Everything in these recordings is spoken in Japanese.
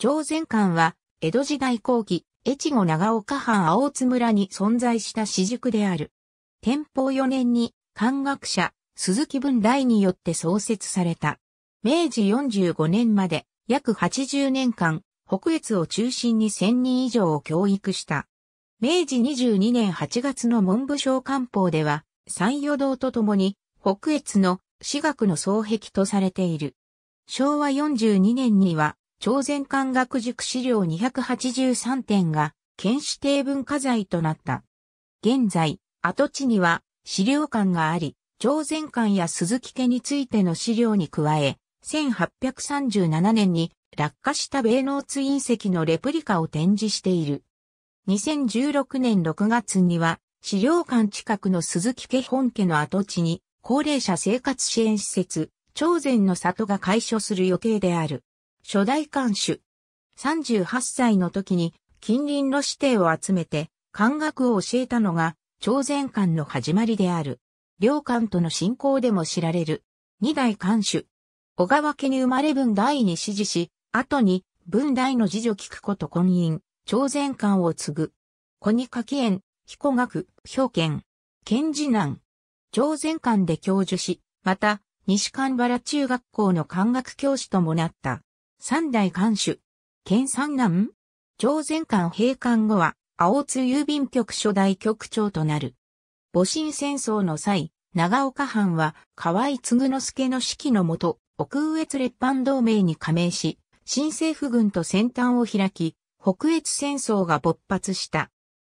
朝鮮館は、江戸時代後期、越後長岡藩青津村に存在した私塾である。天保4年に、漢学者、鈴木文大によって創設された。明治45年まで、約80年間、北越を中心に1000人以上を教育した。明治22年8月の文部省官報では、三余堂とともに、北越の私学の双壁とされている。昭和42年には、朝鮮漢学塾資料283点が、県指定文化財となった。現在、跡地には資料館があり、朝鮮館や鈴木家についての資料に加え、1837年に落下した米農ツ隕石のレプリカを展示している。2016年6月には、資料館近くの鈴木家本家の跡地に、高齢者生活支援施設、朝鮮の里が開所する予定である。初代艦首。38歳の時に近隣の指定を集めて漢学を教えたのが朝鮮館の始まりである。両館との信仰でも知られる。二代館主。小川家に生まれ文大に支持し、後に文大の次女菊子と婚姻、朝鮮館を継ぐ。小に柿園、彦学、表県、県次男。朝鮮館で教授し、また、西関原中学校の漢学教師ともなった。三代官主。県三男朝鮮館閉館後は、青津郵便局初代局長となる。戊辰戦争の際、長岡藩は河井継之助の指揮のもと、奥越列藩同盟に加盟し、新政府軍と戦端を開き、北越戦争が勃発した。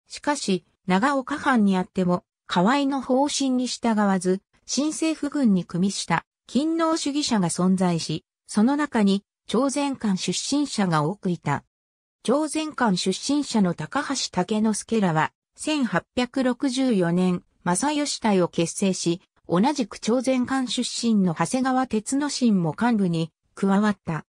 しかし、長岡藩にあっても、河井の方針に従わず、新政府軍に組みした、勤労主義者が存在し、その中に朝鮮館出身者が多くいた。朝鮮館出身者の高橋武之助らは、1864年、正義隊を結成し、同じく朝鮮館出身の長谷川哲之進も幹部に加わった。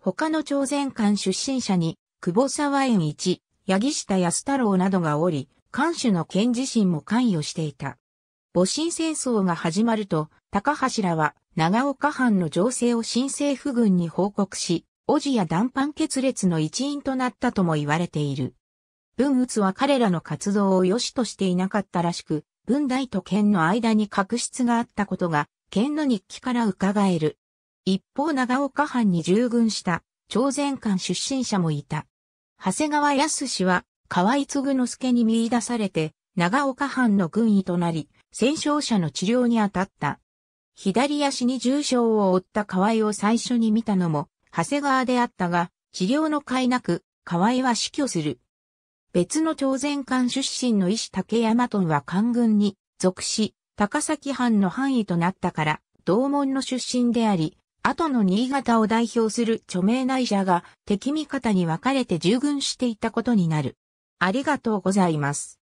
他の朝鮮館出身者に、久保沢園一、八木下安太郎などがおり、館主の県自身も関与していた。戊辰戦争が始まると、高橋らは長岡藩の情勢を新政府軍に報告し、おじや断藩決裂の一員となったとも言われている。文鬱は彼らの活動を良しとしていなかったらしく、文大と県の間に確執があったことが、県の日記から伺える。一方長岡藩に従軍した、朝鮮館出身者もいた。長谷川康氏は、河合嗣之助に見出されて、長岡藩の軍医となり、戦勝者の治療に当たった。左足に重傷を負った河合を最初に見たのも、長谷川であったが、治療の甲斐なく、河合は死去する。別の朝鮮館出身の医師竹山とは官軍に属し、高崎藩の範囲となったから、同門の出身であり、後の新潟を代表する著名内者が敵味方に分かれて従軍していたことになる。ありがとうございます。